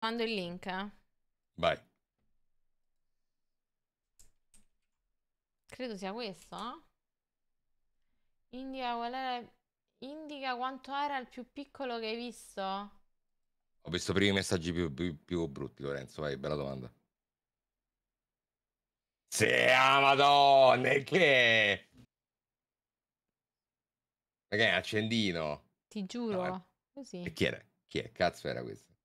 mando il link. Vai. Credo sia questo, no? Indica qual era... Indica quanto era il più piccolo che hai visto? Ho visto prima i messaggi più, più, più brutti, Lorenzo. Vai, bella domanda. Sì, madonna, che... Perché è accendino. Ti giuro, no, è... Eh. così. E chi era? Chi è? Cazzo era questo?